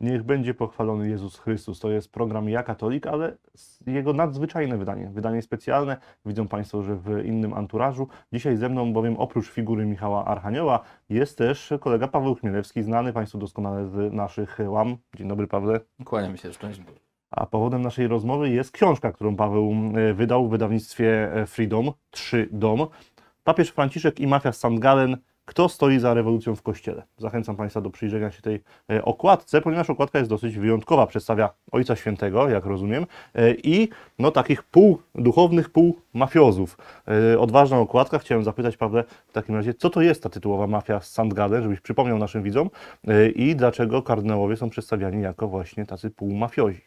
Niech będzie pochwalony Jezus Chrystus. To jest program Ja Katolik, ale jego nadzwyczajne wydanie, wydanie specjalne. Widzą Państwo, że w innym anturażu. Dzisiaj ze mną bowiem oprócz figury Michała Archanioła jest też kolega Paweł Chmielewski, znany Państwu doskonale z naszych łam. Dzień dobry, Pawle. Kłaniam się, szczęść A powodem naszej rozmowy jest książka, którą Paweł e, wydał w wydawnictwie e, Freedom, 3 dom. Papież Franciszek i mafia z St. Gallen – kto stoi za rewolucją w Kościele. Zachęcam Państwa do przyjrzenia się tej e, okładce, ponieważ okładka jest dosyć wyjątkowa. Przedstawia Ojca Świętego, jak rozumiem, e, i no, takich pół duchownych, pół mafiozów. E, odważna okładka. Chciałem zapytać Pawle w takim razie, co to jest ta tytułowa mafia z Sandgarden, żebyś przypomniał naszym widzom i dlaczego kardynałowie są przedstawiani jako właśnie tacy półmafiozi.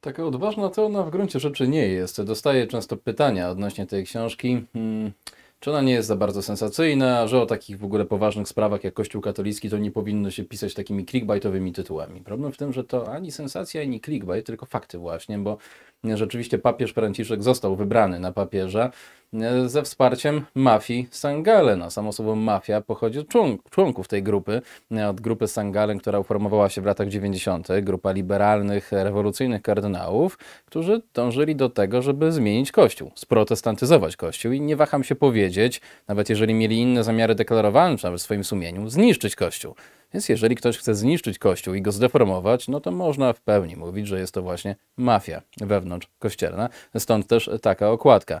Taka odważna to ona w gruncie rzeczy nie jest. Dostaję często pytania odnośnie tej książki. Hmm czy ona nie jest za bardzo sensacyjna, że o takich w ogóle poważnych sprawach jak Kościół katolicki to nie powinno się pisać takimi clickbaitowymi tytułami. Problem w tym, że to ani sensacja, ani clickbait, tylko fakty właśnie, bo rzeczywiście papież Franciszek został wybrany na papieża ze wsparciem mafii Sangalena. No, Sam osobą mafia pochodzi od członków tej grupy, od grupy Sangalen, która uformowała się w latach 90., grupa liberalnych, rewolucyjnych kardynałów, którzy dążyli do tego, żeby zmienić Kościół, sprotestantyzować Kościół i nie waham się powiedzieć, nawet jeżeli mieli inne zamiary deklarowane, czy nawet w swoim sumieniu, zniszczyć Kościół. Więc jeżeli ktoś chce zniszczyć Kościół i go zdeformować, no to można w pełni mówić, że jest to właśnie mafia wewnątrz kościelna. Stąd też taka okładka.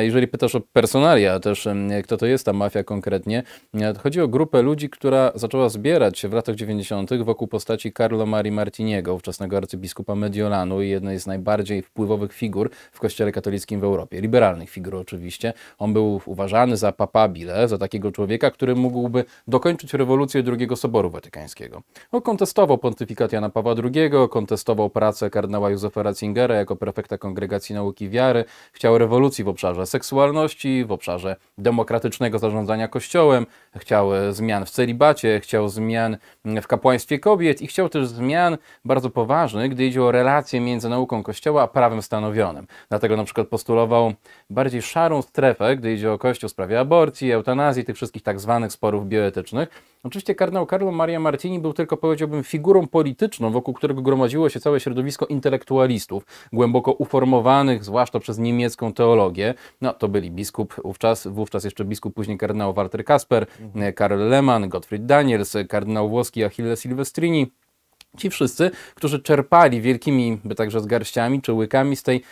Jeżeli pytasz o personalia, też kto to jest ta mafia konkretnie, e, to chodzi o grupę ludzi, która zaczęła zbierać się w latach 90. wokół postaci Carlo Marii Martiniego, ówczesnego arcybiskupa Mediolanu i jednej z najbardziej wpływowych figur w kościele katolickim w Europie. Liberalnych figur oczywiście. On był uważany za papabile, za takiego człowieka, który mógłby dokończyć rewolucję drugiego soboru Soboru Watykańskiego. No, kontestował pontyfikat Jana Pawła II, kontestował pracę kardynała Józefa Ratzingera jako prefekta Kongregacji Nauki Wiary, chciał rewolucji w obszarze seksualności, w obszarze demokratycznego zarządzania Kościołem, Chciał e, zmian w celibacie, chciał zmian w kapłaństwie kobiet i chciał też zmian bardzo poważnych, gdy idzie o relacje między nauką Kościoła a prawem stanowionym. Dlatego na przykład postulował bardziej szarą strefę, gdy idzie o Kościół w sprawie aborcji, eutanazji, tych wszystkich tak zwanych sporów bioetycznych. Oczywiście kardynał Carlo Maria Martini był tylko, powiedziałbym, figurą polityczną, wokół którego gromadziło się całe środowisko intelektualistów, głęboko uformowanych, zwłaszcza przez niemiecką teologię. No, to byli biskup wówczas, wówczas jeszcze biskup, później kardynał Walter Kasper, Mhm. Karl Lehmann, Gottfried Daniels, kardynał włoski Achille Silvestrini. Ci wszyscy, którzy czerpali wielkimi, by także z garściami czy łykami z tej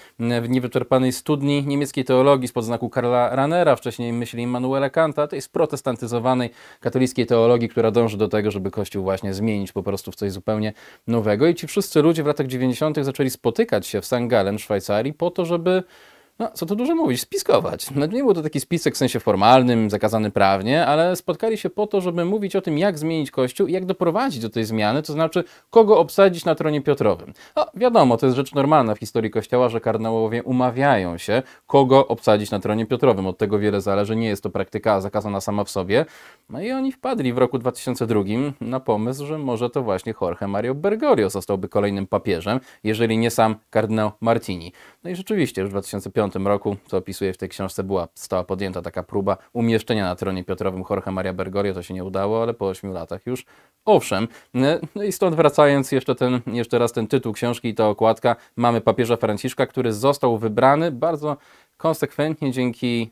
niewyczerpanej studni niemieckiej teologii spod znaku Karla Ranera, wcześniej myśli Immanuela Kanta, tej protestantyzowanej katolickiej teologii, która dąży do tego, żeby Kościół właśnie zmienić po prostu w coś zupełnie nowego. I ci wszyscy ludzie w latach 90. zaczęli spotykać się w St. Gallen w Szwajcarii po to, żeby no co tu dużo mówić, spiskować. No, nie był to taki spisek w sensie formalnym, zakazany prawnie, ale spotkali się po to, żeby mówić o tym, jak zmienić Kościół i jak doprowadzić do tej zmiany, to znaczy kogo obsadzić na tronie Piotrowym. No wiadomo, to jest rzecz normalna w historii Kościoła, że kardynałowie umawiają się, kogo obsadzić na tronie Piotrowym. Od tego wiele zależy, nie jest to praktyka zakazana sama w sobie. No i oni wpadli w roku 2002 na pomysł, że może to właśnie Jorge Mario Bergoglio zostałby kolejnym papieżem, jeżeli nie sam kardynał Martini. No i rzeczywiście już w 2005 1995 roku, co opisuję w tej książce, była, została podjęta taka próba umieszczenia na tronie Piotrowym Jorge Maria Bergoglio, to się nie udało, ale po 8 latach już owszem. E, no i stąd wracając jeszcze, ten, jeszcze raz ten tytuł książki i ta okładka, mamy papieża Franciszka, który został wybrany bardzo konsekwentnie dzięki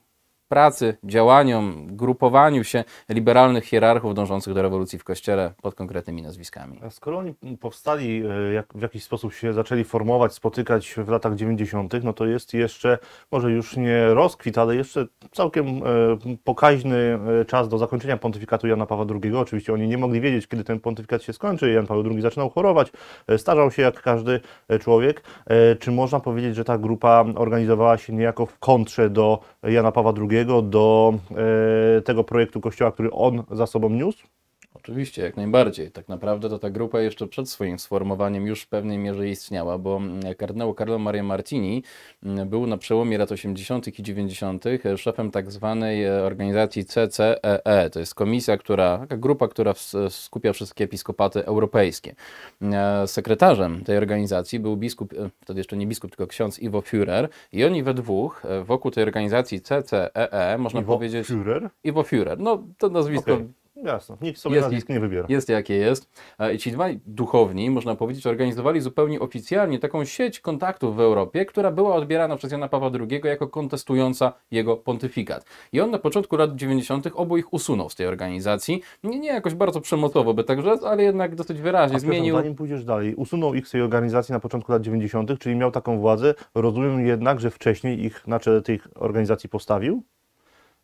pracy, działaniom, grupowaniu się liberalnych hierarchów dążących do rewolucji w Kościele pod konkretnymi nazwiskami. A skoro oni powstali, e, jak, w jakiś sposób się zaczęli formować, spotykać w latach 90., no to jest jeszcze, może już nie rozkwit, ale jeszcze całkiem e, pokaźny e, czas do zakończenia pontyfikatu Jana Pawła II. Oczywiście oni nie mogli wiedzieć, kiedy ten pontyfikat się skończy. Jan Paweł II zaczynał chorować, starzał się jak każdy człowiek. Czy można powiedzieć, że ta grupa organizowała się niejako w kontrze do Jana Pawła II? do e, tego projektu kościoła, który on za sobą niósł. Oczywiście, jak najbardziej. Tak naprawdę to ta grupa jeszcze przed swoim sformowaniem już w pewnej mierze istniała, bo mm, kardynał Carlo Maria Martini mm, był na przełomie lat 80. i 90. E, szefem tak zwanej e, organizacji CCEE. E. To jest komisja, która, taka grupa, która skupia wszystkie episkopaty europejskie. Mm, sekretarzem tej organizacji był biskup, wtedy jeszcze nie biskup, tylko ksiądz Iwo Führer i oni we dwóch wokół tej organizacji CCEE, można Iwo powiedzieć... Führer? Iwo Führer, no to nazwisko... Okay Jasne, nikt sobie jest, nazwisk nie wybiera. Jest jakie jest. E, I ci dwaj duchowni, można powiedzieć, organizowali zupełnie oficjalnie taką sieć kontaktów w Europie, która była odbierana przez Jana Pawła II jako kontestująca jego pontyfikat. I on na początku lat 90. obu ich usunął z tej organizacji. Nie, nie jakoś bardzo przemocowo by tak rzec, ale jednak dosyć wyraźnie A zmienił. Zanim pójdziesz dalej, usunął ich z tej organizacji na początku lat 90., czyli miał taką władzę. Rozumiem jednak, że wcześniej ich na czele tej organizacji postawił?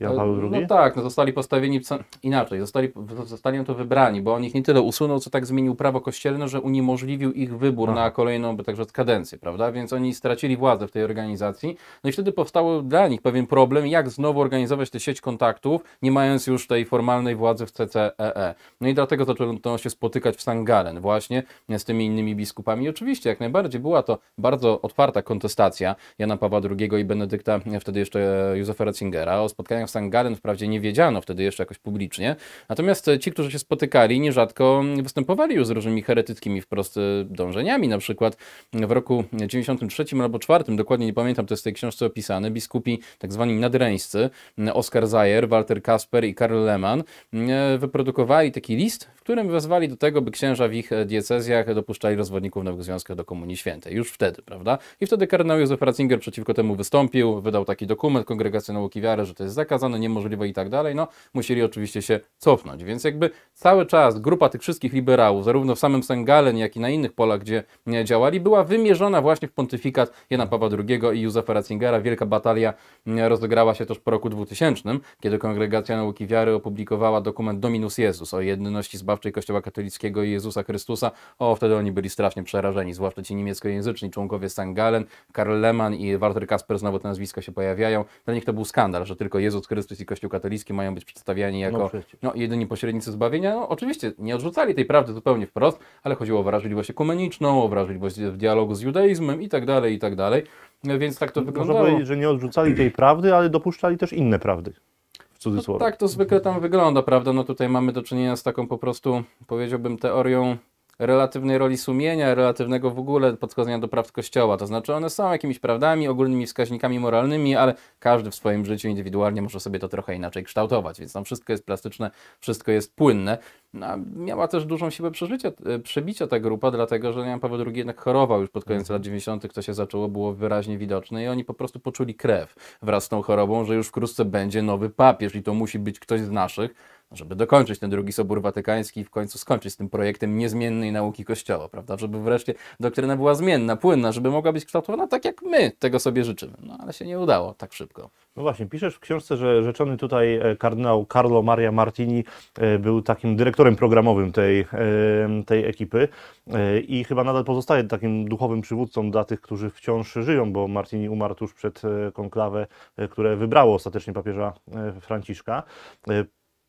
Jan e, Paweł II? No tak, no zostali postawieni inaczej, zostali, zostali to wybrani, bo on ich nie tyle usunął, co tak zmienił prawo kościelne, że uniemożliwił ich wybór na kolejną, także kadencję, prawda? Więc oni stracili władzę w tej organizacji. No i wtedy powstał dla nich pewien problem, jak znowu organizować tę sieć kontaktów, nie mając już tej formalnej władzy w CCEE. E. No i dlatego zaczęto się spotykać w Sangalen właśnie z tymi innymi biskupami. I oczywiście, jak najbardziej, była to bardzo otwarta kontestacja Jana Pawła II i Benedykta, e, wtedy jeszcze Józefa Ratzingera o spotkaniach w Sangaren wprawdzie nie wiedziano wtedy jeszcze jakoś publicznie, natomiast e, ci, którzy się spotykali, nierzadko występowali już z różnymi heretyckimi wprost e, dążeniami. Na przykład w roku 93 albo 4, dokładnie nie pamiętam, to jest w tej książce opisane, biskupi tak zwani nadreńscy, e, Oskar Zajer, Walter Kasper i Karl Lehmann, wyprodukowali taki list, w którym wezwali do tego, by księża w ich diecezjach dopuszczali rozwodników nowych związków do Komunii Świętej. Już wtedy, prawda? I wtedy kardynał Józef Ratzinger przeciwko temu wystąpił, wydał taki dokument Kongregacji Nauki Wiary, że to jest zakaz zakazane, niemożliwe i tak dalej, no musieli oczywiście się cofnąć. Więc jakby cały czas grupa tych wszystkich liberałów, zarówno w samym Sengalen, jak i na innych polach, gdzie działali, była wymierzona właśnie w pontyfikat Jana Pawła II i Józefa Ratzingera. Wielka batalia mm, rozegrała się też po roku 2000, kiedy Kongregacja Nauki Wiary opublikowała dokument Dominus Jezus o jedności zbawczej Kościoła Katolickiego i Jezusa Chrystusa. O, wtedy oni byli strasznie przerażeni, zwłaszcza ci niemieckojęzyczni członkowie Sengalen, Karl Lehmann i Walter Kasper, znowu te nazwiska się pojawiają. Dla nich to był skandal, że tylko Jezus Chrystus i Kościół katolicki mają być przedstawiani no, jako no, no, jedyni pośrednicy zbawienia. No, oczywiście nie odrzucali tej prawdy zupełnie wprost, ale chodziło o wrażliwość ekumeniczną, o wrażliwość w dialogu z judaizmem i tak dalej, i tak dalej. No, więc tak to wyglądało. Można powiedzieć, że nie odrzucali tej prawdy, ale dopuszczali też inne prawdy. W cudzysłowie. No, tak to zwykle tam wygląda, prawda? No tutaj mamy do czynienia z taką po prostu, powiedziałbym, teorią relatywnej roli sumienia, relatywnego w ogóle podchodzenia do praw Kościoła. To znaczy, one są jakimiś prawdami, ogólnymi wskaźnikami moralnymi, ale każdy w swoim życiu indywidualnie może sobie to trochę inaczej kształtować, więc tam wszystko jest plastyczne, wszystko jest płynne. No, miała też dużą siłę przeżycia, e, przebicia ta grupa, dlatego że Jan Paweł II jednak chorował już pod koniec mhm. lat 90., to się zaczęło, było wyraźnie widoczne i oni po prostu poczuli krew wraz z tą chorobą, że już wkrótce będzie nowy papież i to musi być ktoś z naszych żeby dokończyć ten drugi Sobór Watykański i w końcu skończyć z tym projektem niezmiennej nauki Kościoła, prawda? Żeby wreszcie doktryna była zmienna, płynna, żeby mogła być kształtowana tak, jak my tego sobie życzymy. No ale się nie udało tak szybko. No właśnie, piszesz w książce, że rzeczony tutaj e, kardynał Carlo Maria Martini e, był takim dyrektorem programowym tej, e, tej ekipy i chyba nadal pozostaje takim duchowym przywódcą dla tych, którzy wciąż żyją, bo Martini umarł tuż przed konklawę, które wybrało ostatecznie papieża Franciszka.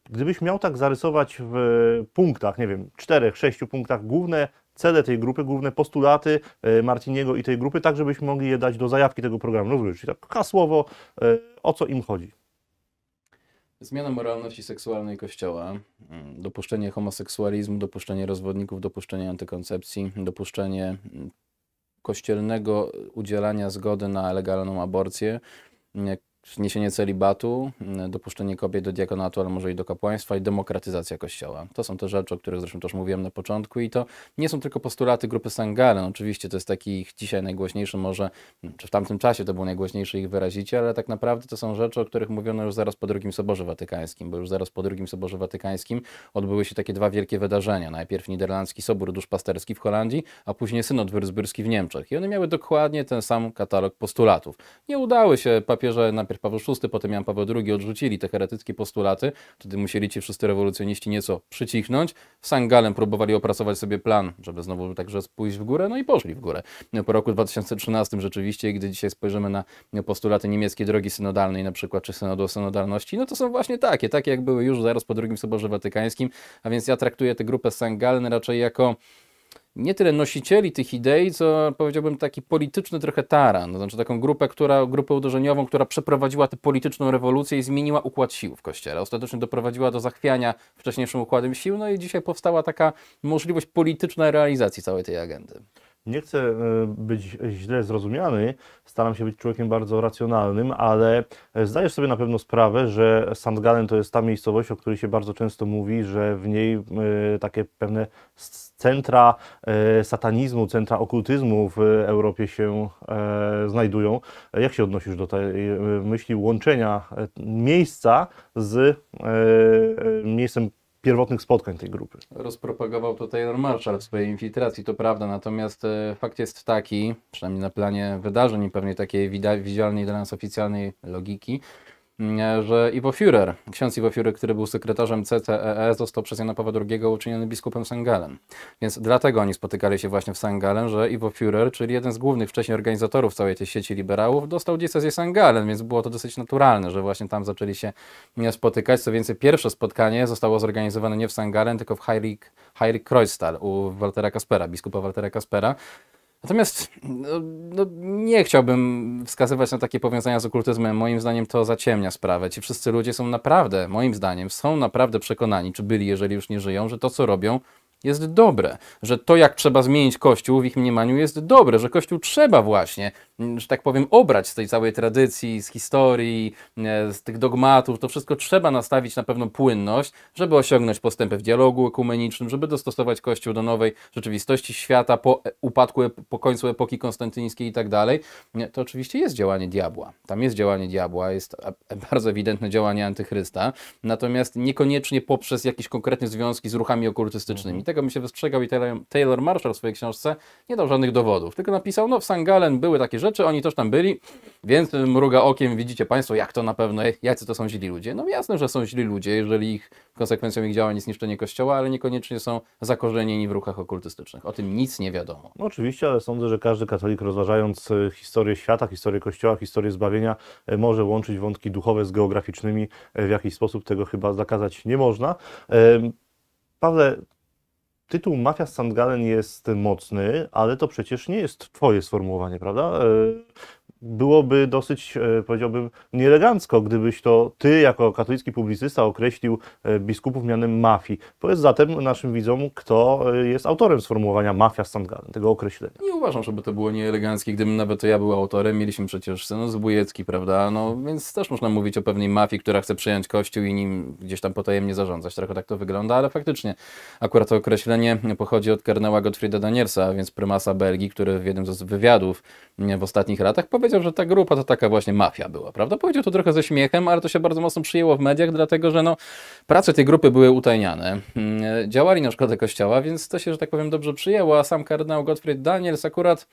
Gdybyś miał tak zarysować w punktach, nie wiem, czterech, sześciu punktach główne cele tej grupy, główne postulaty e, Martiniego i tej grupy, tak żebyśmy mogli je dać do zajawki tego programu. Rozumiesz, czyli tak hasłowo, e, o co im chodzi. Zmiana moralności seksualnej Kościoła, mm, dopuszczenie homoseksualizmu, dopuszczenie rozwodników, dopuszczenie antykoncepcji, dopuszczenie mm, kościelnego udzielania zgody na legalną aborcję, mm, niesienie celibatu, mm, dopuszczenie kobiet do diakonatu, ale może i do kapłaństwa i demokratyzacja Kościoła. To są te rzeczy, o których zresztą też mówiłem na początku i to nie są tylko postulaty grupy Sangaren. No, oczywiście to jest taki ich dzisiaj najgłośniejszy może, mm, czy w tamtym czasie to był najgłośniejszy ich wyraziciel, ale tak naprawdę to są rzeczy, o których mówiono już zaraz po II Soborze Watykańskim, bo już zaraz po drugim Soborze Watykańskim odbyły się takie dwa wielkie wydarzenia. Najpierw Niderlandzki Sobór Duszpasterski w Holandii, a później Synod Würzburski w Niemczech. I one miały dokładnie ten sam katalog postulatów. Nie udały się papieże najpierw najpierw Paweł VI, potem Jan Paweł II odrzucili te heretyckie postulaty, wtedy musieli ci wszyscy rewolucjoniści nieco przycichnąć. W Sangalem próbowali opracować sobie plan, żeby znowu także pójść w górę, no i poszli w górę. Po roku 2013 rzeczywiście, gdy dzisiaj spojrzymy na postulaty niemieckiej drogi synodalnej na przykład, czy synodu o synodalności, no to są właśnie takie, takie jak były już zaraz po II Soborze Watykańskim, a więc ja traktuję tę grupę Sangalny raczej jako nie tyle nosicieli tych idei, co powiedziałbym taki polityczny trochę taran, znaczy taką grupę, która, grupę uderzeniową, która przeprowadziła tę polityczną rewolucję i zmieniła układ sił w Kościele. Ostatecznie doprowadziła do zachwiania wcześniejszym układem sił, no i dzisiaj powstała taka możliwość polityczna realizacji całej tej agendy. Nie chcę e, być źle zrozumiany, staram się być człowiekiem bardzo racjonalnym, ale e, zdajesz sobie na pewno sprawę, że St. Gallen to jest ta miejscowość, o której się bardzo często mówi, że w niej e, takie pewne centra satanizmu, centra okultyzmu w Europie się znajdują. Jak się odnosisz do tej myśli łączenia miejsca z miejscem pierwotnych spotkań tej grupy. Rozpropagował to Taylor Marshall w swojej infiltracji, to prawda, natomiast e, fakt jest taki, przynajmniej na planie wydarzeń i pewnie takiej widzialnej dla nas oficjalnej logiki, Mm, że Iwo Führer, ksiądz Iwo Führer, który był sekretarzem CCEE, e, został przez Jana Pawła II uczyniony biskupem St. Gallen. Więc dlatego oni spotykali się właśnie w St. Gallen, że Iwo Führer, czyli jeden z głównych wcześniej organizatorów całej tej sieci liberałów, dostał diecezję St. Gallen, więc było to dosyć naturalne, że właśnie tam zaczęli się mm, spotykać. Co więcej, pierwsze spotkanie zostało zorganizowane nie w St. Gallen, tylko w Heilig, Heilig Kreuztal u Waltera Kaspera, biskupa Waltera Kaspera. Natomiast no, no, nie chciałbym wskazywać na takie powiązania z okultyzmem. Moim zdaniem to zaciemnia sprawę. Ci wszyscy ludzie są naprawdę, moim zdaniem, są naprawdę przekonani, czy byli, jeżeli już nie żyją, że to, co robią, jest dobre, że to, jak trzeba zmienić Kościół w ich mniemaniu jest dobre, że Kościół trzeba właśnie że tak powiem, obrać z tej całej tradycji, z historii, e, z tych dogmatów. To wszystko trzeba nastawić na pewną płynność, żeby osiągnąć postępy w dialogu ekumenicznym, żeby dostosować Kościół do nowej rzeczywistości świata po e, upadku, po końcu epoki konstantyńskiej i tak dalej. E, to oczywiście jest działanie diabła. Tam jest działanie diabła, jest bardzo ewidentne działanie antychrysta, natomiast niekoniecznie poprzez jakieś konkretne związki z ruchami okultystycznymi. Mhm. Tego mi się wystrzegał i Taylor Marshall w swojej książce nie dał żadnych dowodów, tylko napisał, no w Gallen były takie rzeczy, rzeczy, no, oni też tam byli, więc y, mruga okiem, widzicie Państwo, jak to na pewno, jacy to są źli ludzie. No jasne, że są źli ludzie, jeżeli ich konsekwencją ich działań jest niszczenie kościoła, ale niekoniecznie są zakorzenieni w ruchach okultystycznych. O tym nic nie wiadomo. No, oczywiście, ale sądzę, że każdy katolik rozważając y, historię świata, historię kościoła, historię zbawienia, y, może łączyć wątki duchowe z geograficznymi. W jakiś sposób tego chyba zakazać nie można. Pawle, tytuł Mafia z Sandgalen jest mocny, ale to przecież nie jest twoje sformułowanie, prawda? E, byłoby dosyć, e, powiedziałbym, nieelegancko, gdybyś to ty, jako katolicki publicysta, określił e, biskupów mianem mafii. Powiedz zatem naszym widzom, kto e, jest autorem sformułowania mafia Sandgarden, tego określenia. Nie uważam, żeby to było nieeleganckie, gdybym nawet to ja był autorem. Mieliśmy przecież synus Bujecki, prawda? No, więc też można mówić o pewnej mafii, która chce przejąć Kościół i nim gdzieś tam potajemnie zarządzać. Trochę tak to wygląda, ale faktycznie akurat to określenie pochodzi od kardynała Gottfrieda Daniersa, więc prymasa Belgii, który w jednym z wywiadów w ostatnich latach powiedział, powiedział, że ta grupa to taka właśnie mafia była, prawda? Powiedział to trochę ze śmiechem, ale to się bardzo mocno przyjęło w mediach, dlatego że no, prace tej grupy były utajniane. Mm, e, działali na szkodę kościoła, więc to się, że tak powiem, dobrze przyjęło, a sam kardynał Gottfried Daniels akurat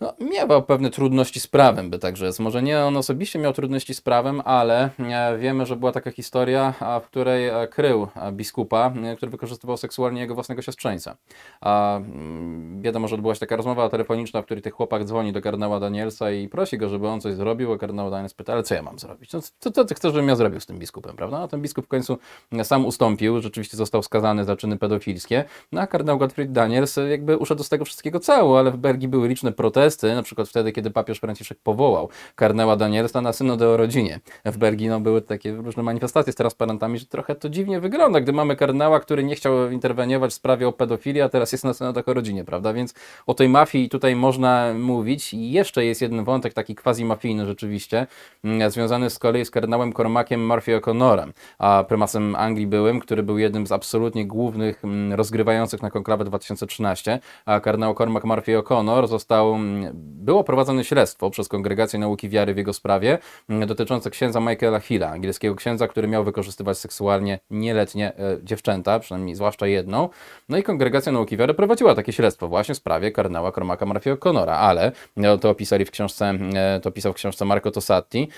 no, miewał pewne trudności z prawem, by także jest. Może nie on osobiście miał trudności z prawem, ale e, wiemy, że była taka historia, w której e, krył e, biskupa, który wykorzystywał seksualnie jego własnego siostrzeńca. A, mm, wiadomo, że odbyła się taka rozmowa telefoniczna, w której tych chłopak dzwoni do kardynała Danielsa i prosi go, żeby on coś zrobił, a kardynał Daniels pyta, ale co ja mam zrobić? No, co, co ty chcesz, żebym ja zrobił z tym biskupem, prawda? A no, ten biskup w końcu sam ustąpił, rzeczywiście został skazany za czyny pedofilskie, no, a kardynał Gottfried Daniels jakby uszedł z tego wszystkiego cało, ale w Belgii były liczne protesty, protesty, na przykład wtedy, kiedy papież Franciszek powołał kardynała Danielsa na synodę o rodzinie. W Bergino były takie różne manifestacje z transparentami, że trochę to dziwnie wygląda, gdy mamy kardynała, który nie chciał interweniować w sprawie o pedofilii, a teraz jest na synodach o rodzinie, prawda? Więc o tej mafii tutaj można mówić. I jeszcze jest jeden wątek, taki quasi-mafijny rzeczywiście, mm, związany z kolei z karnałem Cormackiem Murphy O'Connorem, a prymasem Anglii byłym, który był jednym z absolutnie głównych mm, rozgrywających na konklawę 2013, a kardynał Cormac Murphy O'Connor został mm, było prowadzone śledztwo przez Kongregację Nauki Wiary w jego sprawie mm, dotyczące księdza Michaela Hilla, angielskiego księdza, który miał wykorzystywać seksualnie nieletnie e, dziewczęta, przynajmniej zwłaszcza jedną. No i Kongregacja Nauki Wiary prowadziła takie śledztwo właśnie w sprawie kardynała Kromaka Murphy Conora, ale e, to opisali w książce, e, to pisał w książce Marco Tosatti.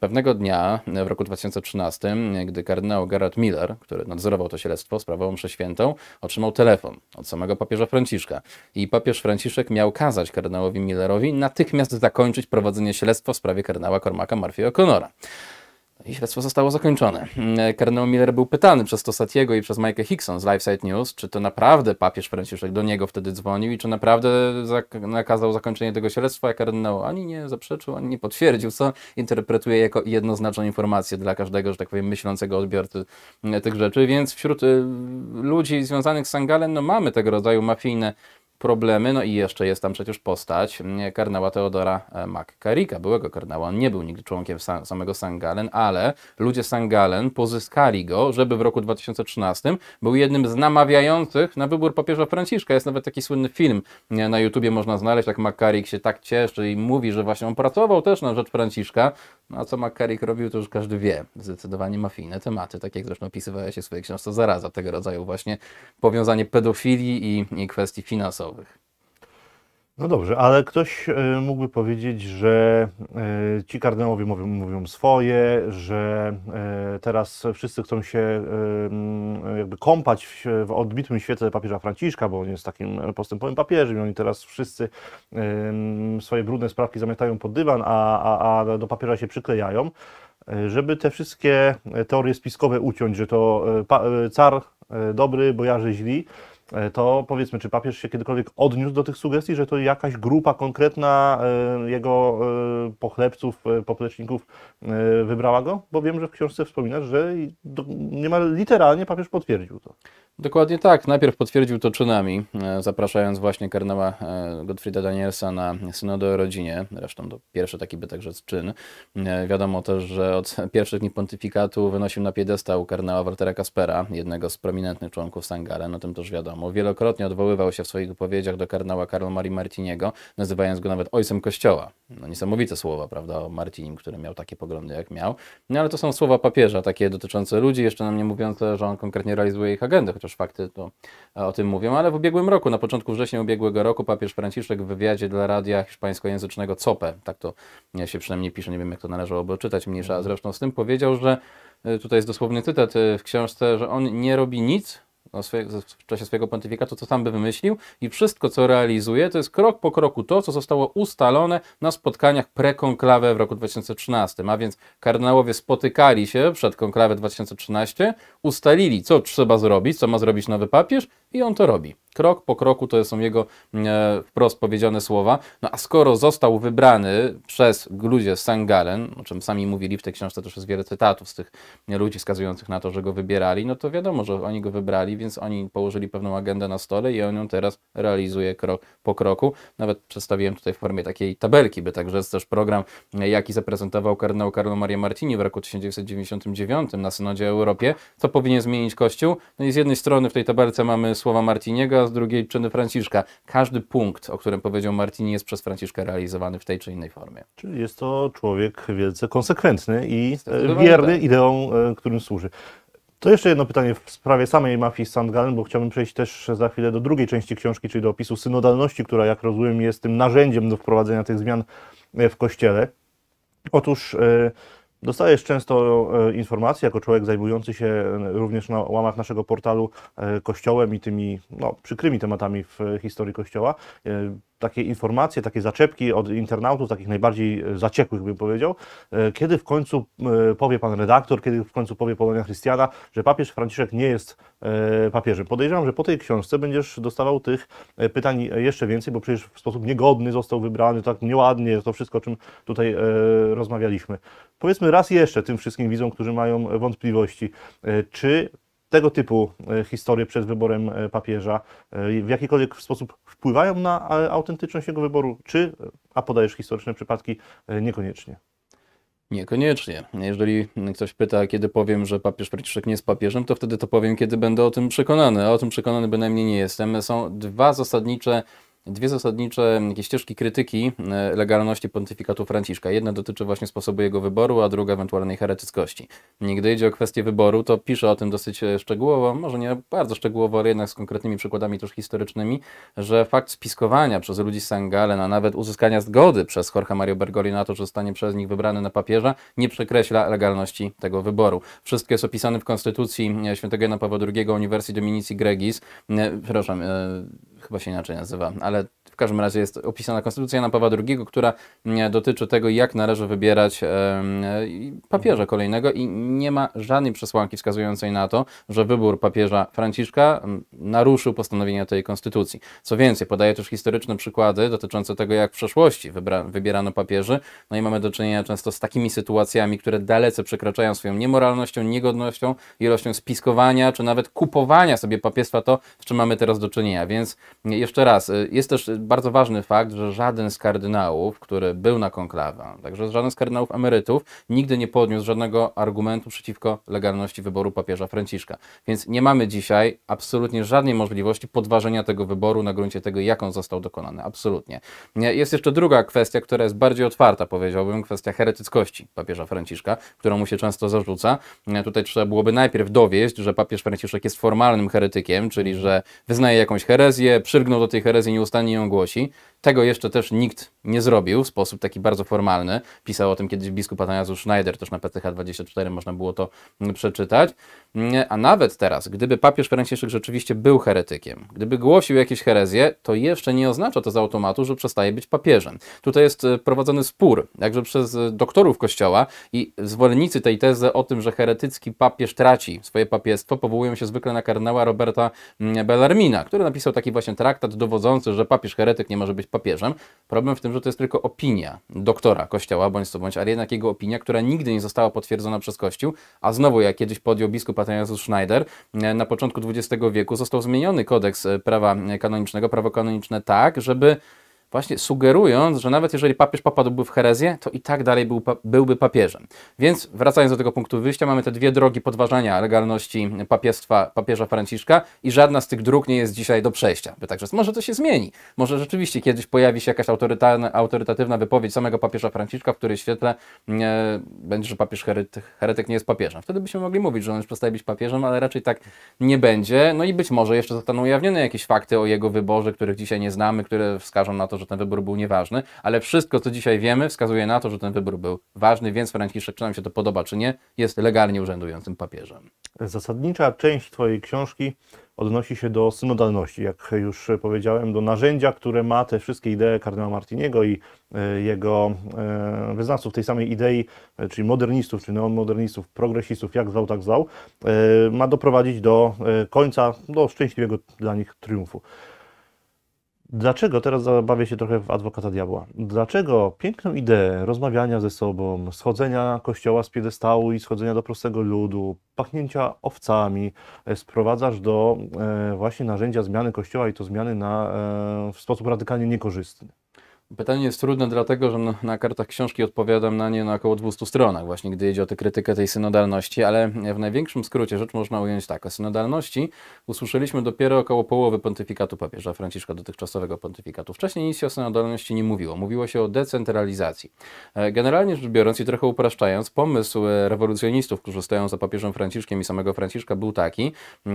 Pewnego dnia w roku 2013, gdy kardynał Gerard Miller, który nadzorował to śledztwo, sprawował mszę świętą, otrzymał telefon od samego papieża Franciszka. I papież Franciszek miał kazać kardynałowi Millerowi natychmiast zakończyć prowadzenie śledztwa w sprawie kardynała Kormaka Murphy O'Connora. I śledztwo zostało zakończone. Mm, kardynał Miller był pytany przez Tosatiego i przez Mike'a Hickson z Lifesite News, czy to naprawdę papież Franciszek do niego wtedy dzwonił i czy naprawdę zak- nakazał zakończenie tego śledztwa, a kardynał ani nie zaprzeczył, ani nie potwierdził, co interpretuje jako jednoznaczną informację dla każdego, że tak powiem, myślącego odbiorcy mm, tych rzeczy. Więc wśród y, ludzi związanych z Sangalem no, mamy tego rodzaju mafijne problemy. No i jeszcze jest tam przecież postać mm, karnała Teodora e, McCarricka, byłego karnała. On nie był nigdy członkiem samego Sangalen, ale ludzie Sangalen pozyskali go, żeby w roku 2013 był jednym z namawiających na wybór papieża Franciszka. Jest nawet taki słynny film na YouTubie można znaleźć, jak McCarrick się tak cieszy i mówi, że właśnie on pracował też na rzecz Franciszka. No a co McCarrick robił, to już każdy wie. Zdecydowanie mafijne tematy, tak jak zresztą opisywałeś się w swojej książce Zaraza, tego rodzaju właśnie powiązanie pedofilii i, i kwestii finansowych. No dobrze, ale ktoś e, mógłby powiedzieć, że e, ci kardynałowie mówią, mówią swoje, że e, teraz wszyscy chcą się jakby kąpać w, odbitym świetle papieża Franciszka, bo on jest takim postępowym papieżem i oni teraz wszyscy swoje brudne sprawki zamiatają pod dywan, a, a, a do papieża się przyklejają. Żeby te wszystkie teorie spiskowe uciąć, że to car dobry, bojarzy źli, E, to powiedzmy, czy papież się kiedykolwiek odniósł do tych sugestii, że to jakaś grupa konkretna e, jego e, pochlebców, popleczników wybrała go? Bo wiem, że w książce wspominasz, że niemal literalnie papież potwierdził to. Dokładnie tak. Najpierw potwierdził to czynami, zapraszając właśnie kardynała Gottfrieda Danielsa na synodę o rodzinie. Zresztą to pierwszy taki by także czyn. Wiadomo też, że od pierwszych dni pontyfikatu wynosił na piedestał kardynała Waltera Kaspera, jednego z prominentnych członków Sangare, no tym też wiadomo Kościoła. Wielokrotnie odwoływał się w swoich wypowiedziach do kardynała Karla Marii Martiniego, nazywając go nawet ojcem Kościoła. No niesamowite słowa, prawda, o Martinim, który miał takie poglądy, jak miał. No ale to są słowa papieża, takie dotyczące ludzi, jeszcze nam nie mówiące, że on konkretnie realizuje ich agendę, chociaż fakty to e, o tym mówią. Ale w ubiegłym roku, na początku września ubiegłego roku, papież Franciszek w wywiadzie dla radia hiszpańskojęzycznego COPE, tak to e, się przynajmniej pisze, nie wiem jak to należałoby czytać, mniejsza zresztą z tym, powiedział, że e, tutaj jest dosłowny cytat w książce, że on nie robi nic, swoje, w czasie swojego pontyfikatu, co sam by wymyślił i wszystko, co realizuje, to jest krok po kroku to, co zostało ustalone na spotkaniach prekonklawe w roku 2013. A więc kardynałowie spotykali się przed konklawę 2013, ustalili, co trzeba zrobić, co ma zrobić nowy papież i on to robi. Krok po kroku to są jego mm, e, wprost powiedziane słowa. No a skoro został wybrany przez ludzie z Sangalen, o czym sami mówili w tej książce, też jest wiele cytatów z tych ludzi wskazujących na to, że go wybierali, no to wiadomo, że oni go wybrali, więc oni położyli pewną agendę na stole i on ją teraz realizuje krok po kroku. Nawet przedstawiłem tutaj w formie takiej tabelki, by także jest też program, jaki zaprezentował kardynał Karlo Maria Martini w roku 1999 na Synodzie Europie, co powinien zmienić Kościół. No i z jednej strony w tej tabelce mamy słowa Martiniego, a z drugiej czyny Franciszka. Każdy punkt, o którym powiedział Martini, jest przez Franciszka realizowany w tej czy innej formie. Czyli jest to człowiek wielce konsekwentny i e, wierny tak. ideom, e, którym służy. To jeszcze jedno pytanie w sprawie samej mafii z Sandgalen, bo chciałbym przejść też za chwilę do drugiej części książki, czyli do opisu synodalności, która, jak rozumiem, jest tym narzędziem do wprowadzenia tych zmian e, w kościele. Otóż. Yy, Dostajesz często e, informacje jako człowiek zajmujący się e, również na łamach naszego portalu e, Kościołem i tymi no, przykrymi tematami w historii Kościoła takie informacje, takie zaczepki od internautów, takich najbardziej e, zaciekłych bym powiedział, e, kiedy w końcu e, powie pan redaktor, kiedy w końcu powie Polonia Chrystiana, że papież Franciszek nie jest papieżem. Podejrzewam, że po tej książce będziesz dostawał tych pytań jeszcze więcej, bo przecież w sposób niegodny został wybrany, tak nieładnie, to wszystko, o czym tutaj rozmawialiśmy. Powiedzmy raz jeszcze tym wszystkim widzom, którzy mają wątpliwości, czy tego typu e, historie przed wyborem e, papieża e, w jakikolwiek sposób wpływają na autentyczność jego wyboru, czy, a podajesz historyczne przypadki, niekoniecznie? Niekoniecznie. Jeżeli ktoś pyta, kiedy powiem, że papież Franciszek nie jest papieżem, to wtedy to powiem, kiedy będę o tym przekonany, a o tym przekonany bynajmniej nie jestem. Są dwa zasadnicze dwie zasadnicze mm, ścieżki krytyki e, legalności pontyfikatu Franciszka. Jedna dotyczy właśnie sposobu jego wyboru, a druga ewentualnej heretyckości. Gdy idzie o kwestię wyboru, to pisze o tym dosyć e, szczegółowo, może nie bardzo szczegółowo, ale jednak z konkretnymi przykładami też historycznymi, że fakt spiskowania przez ludzi z Sangalen, a nawet uzyskania zgody przez Jorge Mario Bergoglio na to, że zostanie przez nich wybrany na papieża, nie przekreśla legalności tego wyboru. Wszystko jest opisane w Konstytucji e, Świętego Jana Pawła II Uniwersji Dominici Gregis, przepraszam, chyba się inaczej nazywa, ale w każdym razie jest opisana konstytucja na Pawła II, która mm, dotyczy tego, jak należy wybierać papieża kolejnego i nie ma żadnej przesłanki wskazującej na to, że wybór papieża Franciszka mm, naruszył postanowienia tej konstytucji. Co więcej, podaje też historyczne przykłady dotyczące tego, jak w przeszłości wybierano papieży, no i mamy do czynienia często z takimi sytuacjami, które dalece przekraczają swoją niemoralnością, niegodnością, ilością spiskowania, czy nawet kupowania sobie papiestwa to, z czym mamy teraz do czynienia, więc jeszcze raz, y, jest też bardzo ważny fakt, że żaden z kardynałów, który był na konklawie, także żaden z kardynałów emerytów, nigdy nie podniósł żadnego argumentu przeciwko legalności wyboru papieża Franciszka. Więc nie mamy dzisiaj absolutnie żadnej możliwości podważenia tego wyboru na gruncie tego, jak on został dokonany. Absolutnie. Jest jeszcze druga kwestia, która jest bardziej otwarta, powiedziałbym, kwestia heretyckości papieża Franciszka, którą mu się często zarzuca. Tutaj trzeba byłoby najpierw dowieść, że papież Franciszek jest formalnym heretykiem, czyli że wyznaje jakąś herezję, przylgnął do tej herezji, nieustannie ją głosi. Tego jeszcze też nikt nie zrobił w sposób taki bardzo formalny. Pisał o tym kiedyś biskup Atanazu Schneider, też na PCH24 można było to mm, przeczytać. Mm, a nawet teraz, gdyby papież Franciszek rzeczywiście był heretykiem, gdyby głosił jakieś herezje, to jeszcze nie oznacza to z automatu, że przestaje być papieżem. Tutaj jest e, prowadzony spór, także przez e, doktorów Kościoła i zwolennicy tej tezy o tym, że heretycki papież traci swoje papiestwo, powołują się zwykle na kardynała Roberta mm, Bellarmina, który napisał taki właśnie właśnie traktat dowodzący, że papież heretyk nie może być papieżem. Problem w tym, że to jest tylko opinia doktora Kościoła, bądź co bądź, ale jednak jego opinia, która nigdy nie została potwierdzona przez Kościół, a znowu, jak kiedyś podjął biskup Athanasius Schneider, e, na początku XX wieku został zmieniony kodeks e, prawa kanonicznego, prawo kanoniczne tak, żeby właśnie sugerując, że nawet jeżeli papież popadłby w herezję, to i tak dalej był, byłby papieżem. Więc wracając do tego punktu wyjścia, mamy te dwie drogi podważania legalności papiestwa papieża Franciszka i żadna z tych dróg nie jest dzisiaj do przejścia. Także może to się zmieni. Może rzeczywiście kiedyś pojawi się jakaś autorytatywna wypowiedź samego papieża Franciszka, w której świetle będzie, że papież heretyk, heretyk nie jest papieżem. Wtedy byśmy mogli mówić, że on już przestaje być papieżem, ale raczej tak nie będzie. No i być może jeszcze zostaną ujawnione jakieś fakty o jego wyborze, których dzisiaj nie znamy, które wskażą na to, że ten wybór był nieważny, ale wszystko, co dzisiaj wiemy, wskazuje na to, że ten wybór był ważny, więc Franciszek, czy nam się to podoba, czy nie, jest legalnie urzędującym papieżem. Zasadnicza część Twojej książki odnosi się do synodalności, jak już powiedziałem, do narzędzia, które ma te wszystkie idee kardynała Martiniego i e, jego e, wyznawców tej samej idei, e, czyli modernistów, czy neomodernistów, progresistów, jak zwał, tak zwał, ma doprowadzić do końca, do szczęśliwego dla nich triumfu. Dlaczego, teraz zabawię się trochę w adwokata diabła, dlaczego piękną ideę rozmawiania ze sobą, schodzenia kościoła z piedestału i schodzenia do prostego ludu, pachnięcia owcami e, sprowadzasz do e, właśnie narzędzia zmiany kościoła i to zmiany na, e, w sposób radykalnie niekorzystny? Pytanie jest trudne, dlatego że na, kartach książki odpowiadam na nie na około 200 stronach, właśnie gdy idzie o tę krytykę tej synodalności, ale w największym skrócie rzecz można ująć tak. O synodalności usłyszeliśmy dopiero około połowy pontyfikatu papieża Franciszka, dotychczasowego pontyfikatu. Wcześniej nic się o synodalności nie mówiło. Mówiło się o decentralizacji. E, generalnie rzecz biorąc i trochę upraszczając, pomysł e, rewolucjonistów, którzy stoją za papieżem Franciszkiem i samego Franciszka był taki,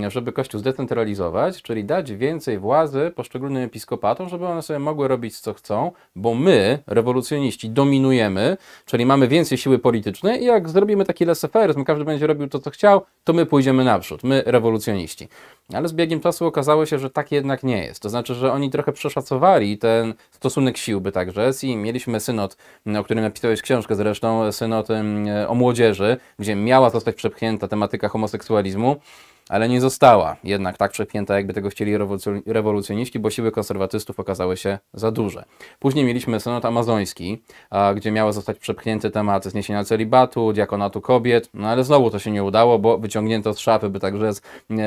żeby Kościół zdecentralizować, czyli dać więcej władzy poszczególnym episkopatom, żeby one sobie mogły robić co chcą, bo my, rewolucjoniści, dominujemy, czyli mamy więcej siły politycznej i jak zrobimy taki laissez każdy będzie robił to, co chciał, to my pójdziemy naprzód, my, rewolucjoniści. Ale z biegiem czasu okazało się, że tak jednak nie jest. To znaczy, że oni trochę przeszacowali ten stosunek sił, by tak rzec, i mieliśmy synod, o którym napisałeś książkę zresztą, synod o młodzieży, gdzie miała zostać przepchnięta tematyka homoseksualizmu ale nie została jednak tak przepięta, jakby tego chcieli rewolucjoniści, bo siły konserwatystów okazały się za duże. Później mieliśmy Senat Amazoński, gdzie miały zostać przepchnięte tematy zniesienia celibatu, diakonatu kobiet, no ale znowu to się nie udało, bo wyciągnięto z szafy, by także z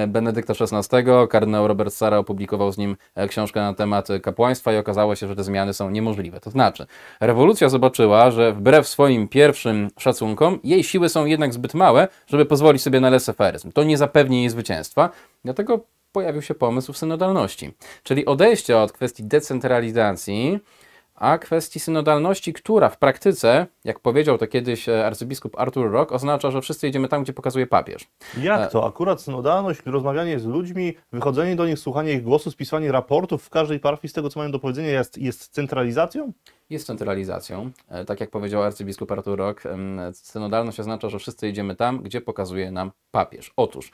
Benedykta XVI, kardynał Robert Sara opublikował z nim e, książkę na temat e, kapłaństwa i okazało się, że te zmiany są niemożliwe. To znaczy, rewolucja zobaczyła, że wbrew swoim pierwszym szacunkom, jej siły są jednak zbyt małe, żeby pozwolić sobie na leseferyzm. To nie zapewni linii zwycięstwa, dlatego pojawił się pomysł synodalności, czyli odejście od kwestii decentralizacji, a kwestii synodalności, która w praktyce, jak powiedział to kiedyś e, arcybiskup Artur Rock, oznacza, że wszyscy idziemy tam, gdzie pokazuje papież. Jak e, to? Akurat synodalność, rozmawianie z ludźmi, wychodzenie do nich, słuchanie ich głosu, spisanie raportów w każdej parafii z tego, co mają do powiedzenia, jest, jest centralizacją? Jest centralizacją. E, tak jak powiedział arcybiskup Artur Rock, synodalność oznacza, że wszyscy idziemy tam, gdzie pokazuje nam papież. Otóż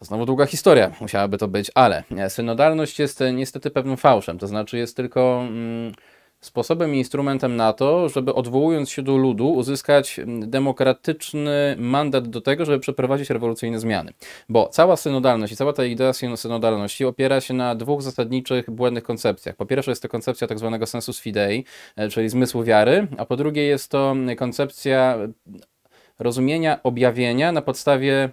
znowu długa historia musiałaby to być, ale e, synodalność jest e, niestety pewnym fałszem, to znaczy jest tylko mm, sposobem i instrumentem na to, żeby odwołując się do ludu uzyskać mm, demokratyczny mandat do tego, żeby przeprowadzić rewolucyjne zmiany. Bo cała synodalność i cała ta idea synodalności opiera się na dwóch zasadniczych błędnych koncepcjach. Po pierwsze jest to koncepcja tak zwanego sensus fidei, e, czyli zmysłu wiary, a po drugie jest to koncepcja rozumienia objawienia na podstawie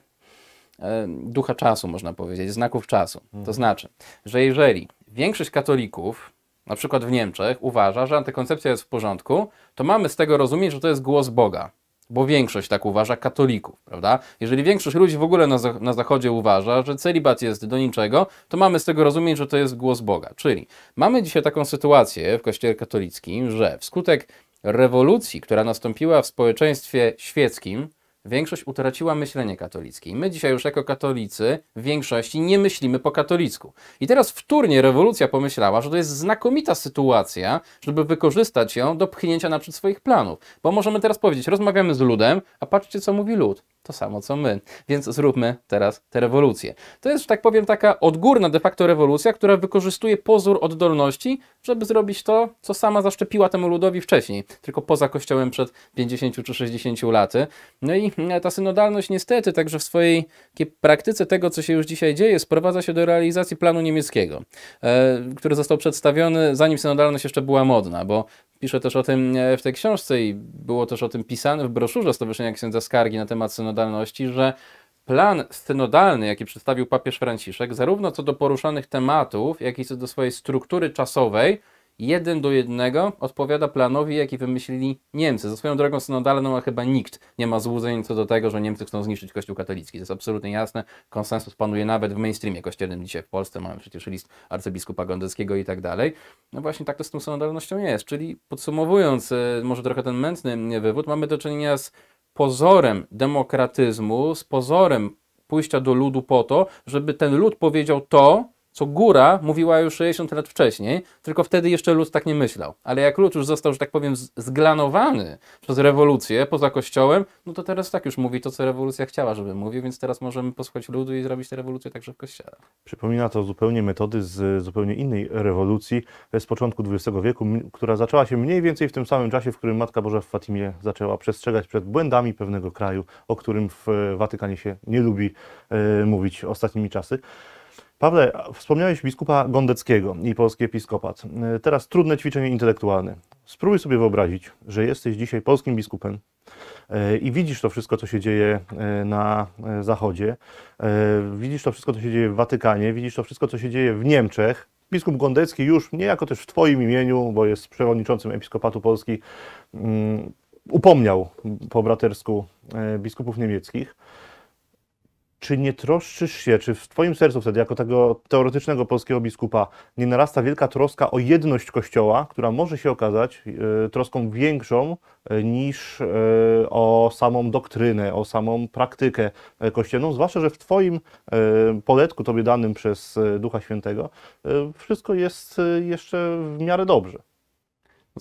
E, ducha czasu, można powiedzieć, znaków czasu. Mhm. To znaczy, że jeżeli większość katolików, na przykład w Niemczech, uważa, że antykoncepcja jest w porządku, to mamy z tego rozumieć, że to jest głos Boga. Bo większość tak uważa katolików, prawda? Jeżeli większość ludzi w ogóle na, na Zachodzie uważa, że celibat jest do niczego, to mamy z tego rozumieć, że to jest głos Boga. Czyli mamy dzisiaj taką sytuację w Kościele katolickim, że wskutek rewolucji, która nastąpiła w społeczeństwie świeckim, Większość utraciła myślenie katolickie. I my dzisiaj już jako katolicy w większości nie myślimy po katolicku. I teraz wtórnie rewolucja pomyślała, że to jest znakomita sytuacja, żeby wykorzystać ją do pchnięcia naprzód swoich planów. Bo możemy teraz powiedzieć, rozmawiamy z ludem, a patrzcie co mówi lud to samo co my. Więc zróbmy teraz tę rewolucję. To jest, że tak powiem, taka odgórna de facto rewolucja, która wykorzystuje pozór oddolności, żeby zrobić to, co sama zaszczepiła temu ludowi wcześniej, tylko poza kościołem przed 50 czy 60 laty. No i e, ta synodalność niestety także w swojej praktyce tego, co się już dzisiaj dzieje, sprowadza się do realizacji planu niemieckiego, e, który został przedstawiony zanim synodalność jeszcze była modna, bo Pisze też o tym e, w tej książce i było też o tym pisane w broszurze Stowarzyszenia Księdza Skargi na temat synodalności, że plan synodalny, jaki przedstawił papież Franciszek, zarówno co do poruszanych tematów, jak i co do swojej struktury czasowej, jeden do jednego odpowiada planowi, jaki wymyślili Niemcy. Ze swoją drogą synodalną, a chyba nikt nie ma złudzeń co do tego, że Niemcy chcą zniszczyć Kościół katolicki. To jest absolutnie jasne. Konsensus panuje nawet w mainstreamie kościelnym dzisiaj w Polsce. Mamy przecież list arcybiskupa Gondeckiego i tak dalej. No właśnie tak to z tą synodalnością jest. Czyli podsumowując, e, może trochę ten mętny wywód, mamy do czynienia z pozorem demokratyzmu, z pozorem pójścia do ludu po to, żeby ten lud powiedział to, co góra mówiła już 60 lat wcześniej, tylko wtedy jeszcze Lud tak nie myślał. Ale jak Lud już został, że tak powiem, zglanowany przez rewolucję poza kościołem, no to teraz tak już mówi to, co rewolucja chciała, żeby mówił, więc teraz możemy posłuchać ludu i zrobić tę rewolucję także w kościele. Przypomina to zupełnie metody z zupełnie innej rewolucji z początku XX wieku, która zaczęła się mniej więcej w tym samym czasie, w którym Matka Boża w Fatimie zaczęła przestrzegać przed błędami pewnego kraju, o którym w Watykanie się nie lubi e, mówić ostatnimi czasy. Pawle, wspomniałeś biskupa Gondeckiego i polski episkopat. E, teraz trudne ćwiczenie intelektualne. Spróbuj sobie wyobrazić, że jesteś dzisiaj polskim biskupem e, i widzisz to wszystko, co się dzieje e, na Zachodzie, widzisz to wszystko, co się dzieje w Watykanie, widzisz to wszystko, co się dzieje w Niemczech. Biskup Gondecki już niejako też w Twoim imieniu, bo jest przewodniczącym Episkopatu Polski, mm, upomniał po bratersku biskupów niemieckich czy nie troszczysz się, czy w Twoim sercu wtedy, jako tego teoretycznego polskiego biskupa, nie narasta wielka troska o jedność Kościoła, która może się okazać e, troską większą e, niż e, o samą doktrynę, o samą praktykę kościelną, zwłaszcza, że w Twoim poletku, Tobie danym przez Ducha Świętego, wszystko jest jeszcze w miarę dobrze.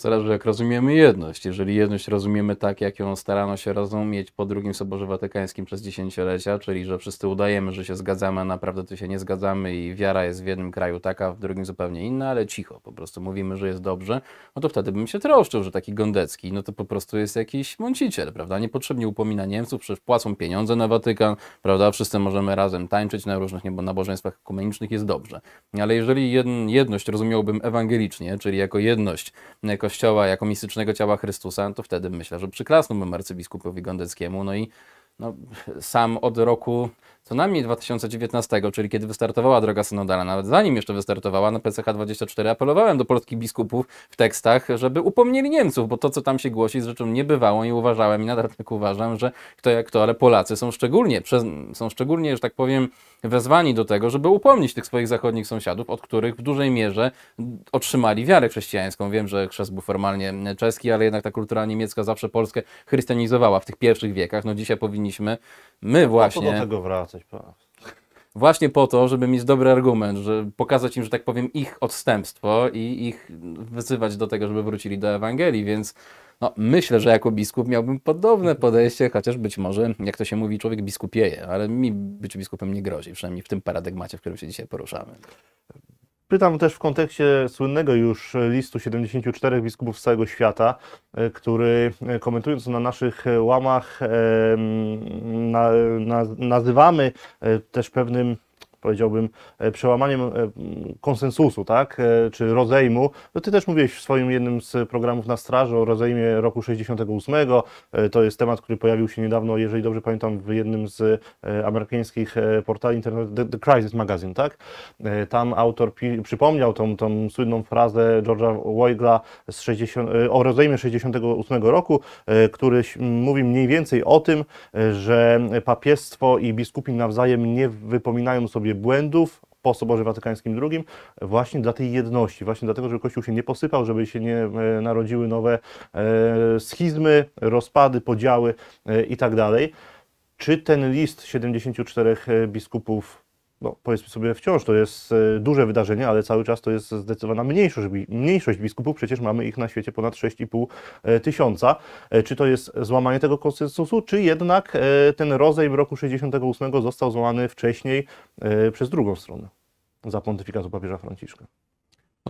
No że jak rozumiemy jedność. Jeżeli jedność rozumiemy tak, jak ją starano się rozumieć po drugim Soborze Watykańskim przez dziesięciolecia, czyli że wszyscy udajemy, że się zgadzamy, a naprawdę tu się nie zgadzamy i wiara jest w jednym kraju taka, w drugim zupełnie inna, ale cicho, po prostu mówimy, że jest dobrze, no to wtedy bym się troszczył, że taki Gondecki, no to po prostu jest jakiś mąciciel, prawda? Niepotrzebnie upomina Niemców, przecież płacą pieniądze na Watykan, prawda? Wszyscy możemy razem tańczyć na różnych nabożeństwach ekumenicznych, jest dobrze. Ale jeżeli jedność rozumiałbym ewangelicznie, czyli jako jedność, jako Kościoła jako mistycznego ciała Chrystusa, to wtedy myślę, że przyklasnąłbym arcybiskupowi Gondeckiemu, no i no, sam od roku co najmniej 2019, czyli kiedy wystartowała droga synodalna, nawet zanim jeszcze wystartowała na PCH24, apelowałem do polskich biskupów w tekstach, żeby upomnieli Niemców, bo to, co tam się głosi, jest rzeczą niebywałą i uważałem i nadal tak uważam, że kto jak to, ale Polacy są szczególnie, są szczególnie, że tak powiem, wezwani do tego, żeby upomnieć tych swoich zachodnich sąsiadów, od których w dużej mierze otrzymali wiarę chrześcijańską. Wiem, że chrzest był formalnie czeski, ale jednak ta kultura niemiecka zawsze Polskę chrystianizowała w tych pierwszych wiekach. No dzisiaj powinni powinniśmy my no, właśnie... Po do tego wracać, prawda? Właśnie po to, żeby mieć dobry argument, że pokazać im, że tak powiem, ich odstępstwo i ich wyzywać do tego, żeby wrócili do Ewangelii, więc no, myślę, że jako biskup miałbym podobne podejście, chociaż być może, jak to się mówi, człowiek biskupieje, ale mi być biskupem nie grozi, przynajmniej w tym paradygmacie, w którym się dzisiaj poruszamy. Pytam też w kontekście słynnego już listu 74 biskupów z całego świata, e, który e, komentując na naszych łamach na, na, nazywamy e, też pewnym powiedziałbym, e, przełamaniem e, konsensusu, tak, e, czy rozejmu. No, ty też mówiłeś w swoim jednym z programów na straży o rozejmie roku 68. To jest temat, który pojawił się niedawno, jeżeli dobrze pamiętam, w jednym z amerykańskich portali internetowych, The Crisis Magazine, tak? Tam autor przypomniał tą, tą słynną frazę George'a Weigla z 60, o rozejmie 68 roku, który mówi mniej więcej o tym, że papiestwo i biskupi nawzajem nie wypominają sobie sobie błędów po Soborze Watykańskim II właśnie dla tej jedności, właśnie dlatego, żeby Kościół się nie posypał, żeby się nie e, narodziły nowe e, schizmy, rozpady, podziały e, tak dalej. Czy ten list 74 biskupów no powiedzmy sobie, wciąż to jest e, duże wydarzenie, ale cały czas to jest zdecydowana mniejszość, mniejszość biskupów, przecież mamy ich na świecie ponad 6,5 e, tysiąca. E, czy to jest złamanie tego konsensusu, czy jednak ten rozejm roku 68 został złamany wcześniej przez drugą stronę za pontyfikatu papieża Franciszka?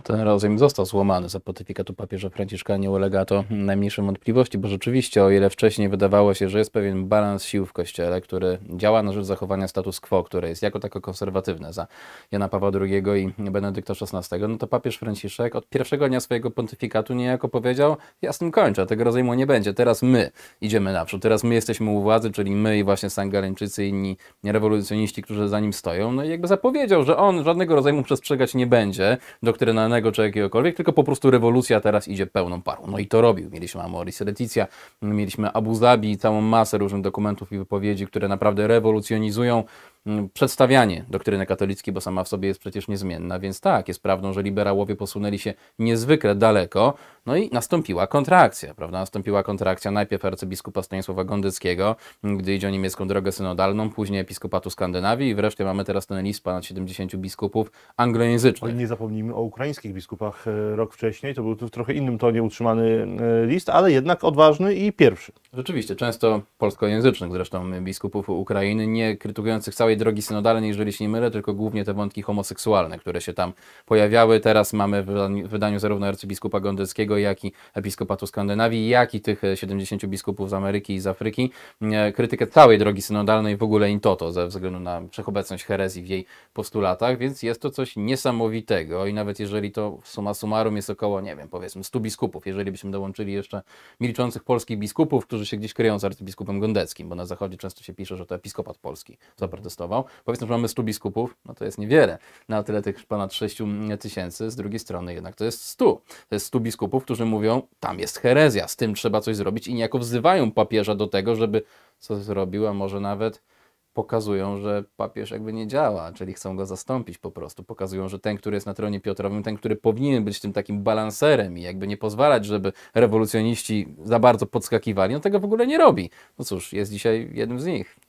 Ten rozejm został złamany za pontyfikatu papieża Franciszka, nie ulega to najmniejszym wątpliwości, bo rzeczywiście, o ile wcześniej wydawało się, że jest pewien balans sił w Kościele, który działa na rzecz zachowania status quo, które jest jako tako konserwatywne za Jana Pawła II i Benedykta XVI, no to papież Franciszek od pierwszego dnia swojego pontyfikatu niejako powiedział, ja z tym kończę, tego rozejmu nie będzie, teraz my idziemy naprzód, teraz my jesteśmy u władzy, czyli my i właśnie Sangaleńczycy i inni rewolucjoniści, którzy za nim stoją, no i jakby zapowiedział, że on żadnego rozejmu przestrzegać nie będzie, do doktryna Chopinanego czy jakiegokolwiek, tylko po prostu rewolucja teraz idzie pełną parą. No i to robił. Mieliśmy Amoris Leticia, mieliśmy Abu Zabi, całą masę różnych dokumentów i wypowiedzi, które naprawdę rewolucjonizują Mm, przedstawianie doktryny katolickiej, bo sama w sobie jest przecież niezmienna, więc tak, jest prawdą, że liberałowie posunęli się niezwykle daleko, no i nastąpiła kontrakcja, prawda? Nastąpiła kontrakcja najpierw arcybiskupa Stanisława Gondyckiego, mm, gdy idzie o niemiecką drogę synodalną, później episkopatu Skandynawii i wreszcie mamy teraz ten list ponad 70 biskupów anglojęzycznych. Nie zapomnijmy o ukraińskich biskupach e, rok wcześniej, to był tu w trochę innym tonie utrzymany e, list, ale jednak odważny i pierwszy. Rzeczywiście, często polskojęzycznych zresztą biskupów Ukrainy, nie krytykujących całej drogi synodalnej, jeżeli się nie mylę, tylko głównie te wątki homoseksualne, które się tam pojawiały. Teraz mamy w wydaniu, zarówno arcybiskupa Gondelskiego, jak i episkopatu Skandynawii, jak i tych 70 e, biskupów z Ameryki i z Afryki, e, krytykę całej drogi synodalnej w ogóle in toto, ze względu na wszechobecność herezji w jej postulatach, więc jest to coś niesamowitego i nawet jeżeli to suma summarum jest około, nie wiem, powiedzmy 100 biskupów, jeżeli byśmy dołączyli jeszcze milczących polskich biskupów, którzy się gdzieś kryją z arcybiskupem Gondeckim, bo na zachodzie często się pisze, że to episkopat polski zaprotestował Powiedzmy, że mamy 100 biskupów, no to jest niewiele, na no, tyle tych ponad 6 tysięcy, z drugiej strony jednak to jest 100. To jest 100 biskupów, którzy mówią, tam jest herezja, z tym trzeba coś zrobić i niejako wzywają papieża do tego, żeby coś zrobił, a może nawet pokazują, że papież jakby nie działa, czyli chcą go zastąpić po prostu. Pokazują, że ten, który jest na tronie Piotrowym, ten, który powinien być tym takim balanserem i jakby nie pozwalać, żeby rewolucjoniści za bardzo podskakiwali, on no tego w ogóle nie robi. No cóż, jest dzisiaj jednym z nich.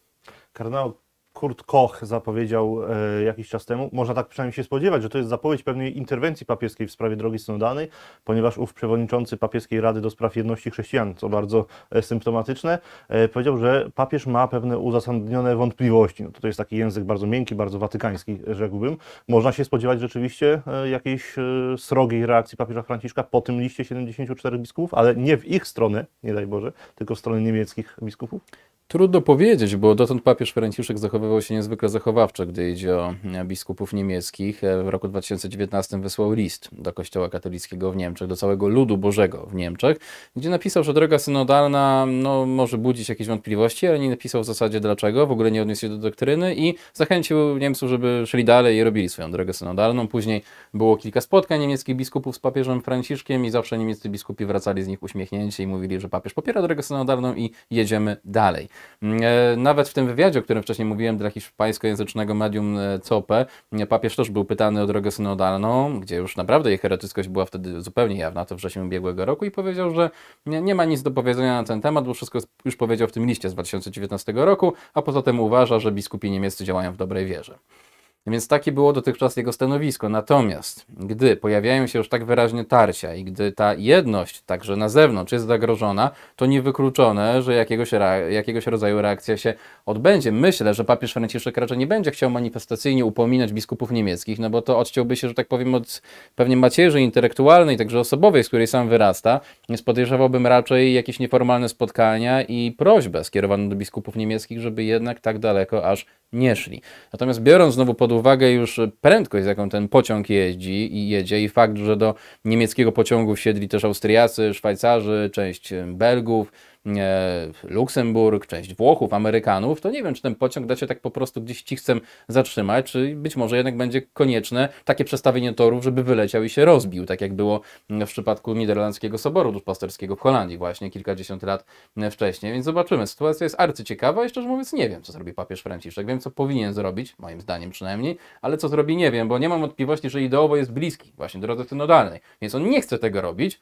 Kardynał Kurt Koch zapowiedział e, jakiś czas temu. Można tak przynajmniej się spodziewać, że to jest zapowiedź pewnej interwencji papieskiej w sprawie drogi synodalnej, ponieważ ów przewodniczący papieskiej Rady do Spraw Jedności Chrześcijan, co bardzo e, symptomatyczne, e, powiedział, że papież ma pewne uzasadnione wątpliwości. No, to jest taki język bardzo miękki, bardzo watykański, rzekłbym. Można się spodziewać rzeczywiście jakiejś srogiej reakcji papieża Franciszka po tym liście 74 biskupów, ale nie w ich stronę, nie daj Boże, tylko w stronę niemieckich biskupów. Trudno powiedzieć, bo dotąd papież Franciszek zachowywał się niezwykle zachowawczo, gdy idzie o e, biskupów niemieckich. E, w roku 2019 wysłał list do Kościoła katolickiego w Niemczech, do całego ludu Bożego w Niemczech, gdzie napisał, że droga synodalna no, może budzić jakieś wątpliwości, ale nie napisał w zasadzie dlaczego, w ogóle nie odniósł się do doktryny i zachęcił Niemców, żeby szli dalej i robili swoją drogę synodalną. Później było kilka spotkań niemieckich biskupów z papieżem Franciszkiem i zawsze niemieccy biskupi wracali z nich uśmiechnięci i mówili, że papież popiera drogę synodalną i jedziemy dalej. Mm, e, nawet w tym wywiadzie, o którym wcześniej mówiłem, dla hiszpańskojęzycznego medium COPE, e, papież też był pytany o drogę synodalną, gdzie już naprawdę jej heretyckość była wtedy zupełnie jawna, to wrzesień ubiegłego roku, i powiedział, że nie ma nic do powiedzenia na ten temat, bo wszystko już powiedział w tym liście z 2019 roku, a poza tym uważa, że biskupi niemieccy działają w dobrej wierze. Więc takie było dotychczas jego stanowisko. Natomiast gdy pojawiają się już tak wyraźnie tarcia i gdy ta jedność także na zewnątrz jest zagrożona, to niewykluczone, że jakiegoś, jakiegoś rodzaju reakcja się odbędzie. Myślę, że papież Franciszek raczej nie będzie chciał manifestacyjnie upominać biskupów niemieckich, no bo to odciąłby się, że tak powiem, od pewnie macierzy intelektualnej, także osobowej, z której sam wyrasta. Więc podejrzewałbym raczej jakieś nieformalne spotkania i prośbę skierowaną do biskupów niemieckich, żeby jednak tak daleko aż nie szli. Natomiast biorąc znowu pod uwagę, uwagę już prędkość, z jaką ten pociąg jeździ i jedzie i fakt, że do niemieckiego pociągu wsiedli też Austriacy, Szwajcarzy, część Belgów, E, Luksemburg, część Włochów, Amerykanów, to nie wiem, czy ten pociąg da się tak po prostu gdzieś cichcem zatrzymać, czy być może jednak będzie konieczne takie przestawienie torów, żeby wyleciał i się rozbił, tak jak było w przypadku Niderlandzkiego Soboru Duszpasterskiego w Holandii właśnie kilkadziesiąt lat wcześniej, więc zobaczymy. Sytuacja jest arcyciekawa i szczerze mówiąc nie wiem, co zrobi papież Franciszek. Wiem, co powinien zrobić, moim zdaniem przynajmniej, ale co zrobi nie wiem, bo nie mam wątpliwości, że ideowo jest bliski właśnie drodze synodalnej, więc on nie chce tego robić,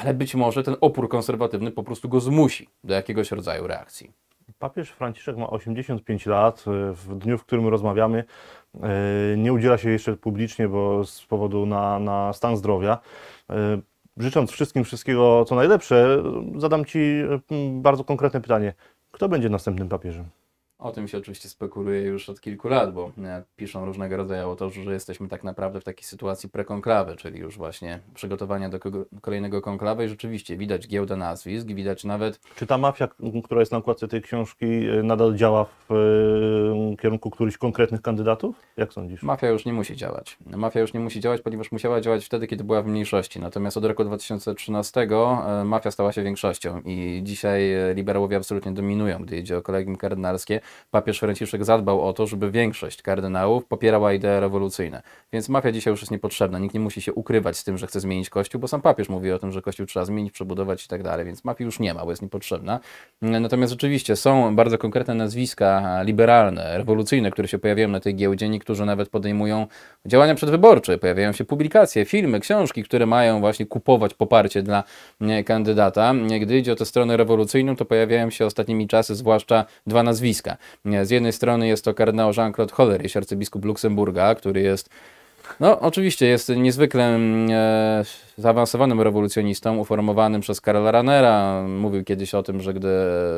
ale być może ten opór konserwatywny po prostu go zmusi do jakiegoś rodzaju reakcji. Papież Franciszek ma 85 lat. Y, w dniu, w którym rozmawiamy, y, nie udziela się jeszcze publicznie, bo z powodu na, na stan zdrowia. Y, życząc wszystkim wszystkiego, co najlepsze, zadam Ci bardzo konkretne pytanie. Kto będzie następnym papieżem? O tym się oczywiście spekuluje już od kilku lat, bo e, piszą różnego rodzaju autorzy, że jesteśmy tak naprawdę w takiej sytuacji prekonklawy, czyli już właśnie przygotowania do kolejnego konklawy i rzeczywiście widać giełdę nazwisk, widać nawet... Czy ta mafia, która jest na okładce tej książki, e, nadal działa w e, kierunku którychś konkretnych kandydatów? Jak sądzisz? Mafia już nie musi działać. Mafia już nie musi działać, ponieważ musiała działać wtedy, kiedy była w mniejszości. Natomiast od roku 2013 mafia stała się większością i dzisiaj liberałowie absolutnie dominują, gdy idzie o kolegium kardynalskie papież Franciszek zadbał o to, żeby większość kardynałów popierała idee rewolucyjne. Więc mafia dzisiaj już jest niepotrzebna. Nikt nie musi się ukrywać z tym, że chce zmienić Kościół, bo sam papież mówi o tym, że Kościół trzeba zmienić, przebudować i tak dalej, więc mafii już nie ma, bo jest niepotrzebna. Natomiast oczywiście są bardzo konkretne nazwiska liberalne, rewolucyjne, które się pojawiają na tej giełdzie. Niektórzy nawet podejmują działania przedwyborcze. Pojawiają się publikacje, filmy, książki, które mają właśnie kupować poparcie dla kandydata. Gdy idzie o tę stronę rewolucyjną, to pojawiają się ostatnimi czasy zwłaszcza dwa nazwiska. Z jednej strony jest to kardynał Jean-Claude Hollerich, arcybiskup Luksemburga, który jest no, oczywiście jest niezwykle mm, e, zaawansowanym rewolucjonistą, uformowanym przez Karla Ranera. Mówił kiedyś o tym, że gdy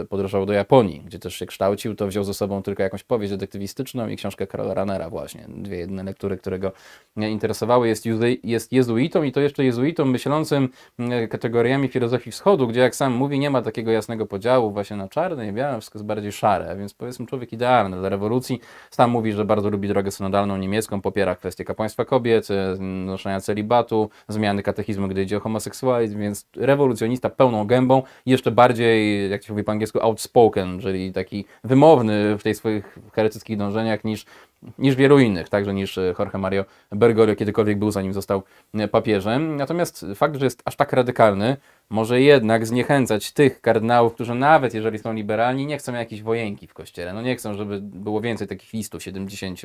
podróżował do Japonii, gdzie też się kształcił, to wziął ze sobą tylko jakąś powieść detektywistyczną i książkę Karla Ranera właśnie. Dwie jedne lektury, które go interesowały. Jest, jest jezuitą i to jeszcze jezuitą myślącym mm, e, kategoriami filozofii wschodu, gdzie jak sam mówi, nie ma takiego jasnego podziału właśnie na czarne i białe, wszystko jest bardziej szare, więc powiedzmy człowiek idealny dla rewolucji. Sam mówi, że bardzo lubi drogę synodalną niemiecką, popiera kwestię kapłaństwa małżeństwa kobiet, e, noszenia celibatu, zmiany katechizmu, gdy idzie o homoseksualizm, więc rewolucjonista pełną gębą, jeszcze bardziej, jak się mówi po angielsku, outspoken, czyli taki wymowny w tych swoich heretyckich dążeniach niż, niż wielu innych, także niż e, Jorge Mario Bergoglio kiedykolwiek był, zanim został e, papieżem. Natomiast fakt, że jest aż tak radykalny, może jednak zniechęcać tych kardynałów, którzy nawet jeżeli są liberalni, nie chcą jakiejś wojenki w kościele. No nie chcą, żeby było więcej takich listów, 70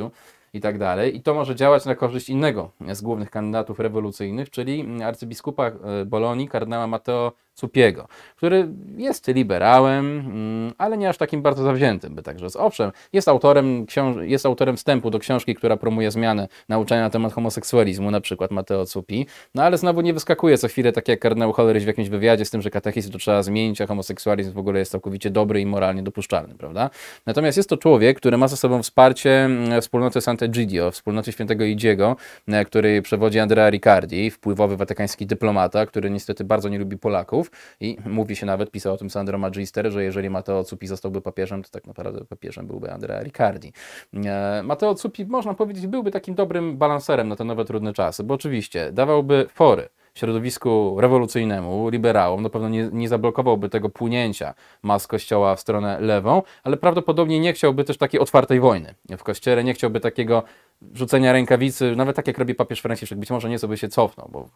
i tak dalej. I to może działać na korzyść innego z głównych kandydatów rewolucyjnych, czyli arcybiskupa e, Bolonii, kardynała Matteo Cupiego, który jest liberałem, mm, ale nie aż takim bardzo zawziętym, by także z owszem, jest autorem, jest autorem wstępu do książki, która promuje zmianę nauczania na temat homoseksualizmu, na przykład Mateo Cupi, no ale znowu nie wyskakuje co chwilę, tak jak kardynał Holleryś w jakimś wywiadzie z tym, że katechizm to trzeba zmienić, a homoseksualizm w ogóle jest całkowicie dobry i moralnie dopuszczalny, prawda? Natomiast jest to człowiek, który ma za sobą wsparcie mm, wspólnoty Sant'Egidio, wspólnoty świętego Idziego, e, który przewodzi Andrea Riccardi, wpływowy watykański dyplomata, który niestety bardzo nie lubi Polaków, papieżów i mówi się nawet, pisał o tym Sandro Magister, że jeżeli Matteo Cuppi zostałby papieżem, to tak naprawdę papieżem byłby Andrea Riccardi. E, Matteo Cuppi, można powiedzieć, byłby takim dobrym balanserem na te nowe trudne czasy, bo oczywiście dawałby fory środowisku rewolucyjnemu, liberałom, na pewno nie, nie, zablokowałby tego płynięcia mas kościoła w stronę lewą, ale prawdopodobnie nie chciałby też takiej otwartej wojny w kościele, nie chciałby takiego rzucenia rękawicy, nawet tak jak robi papież Franciszek, być może nieco by się cofnął, bo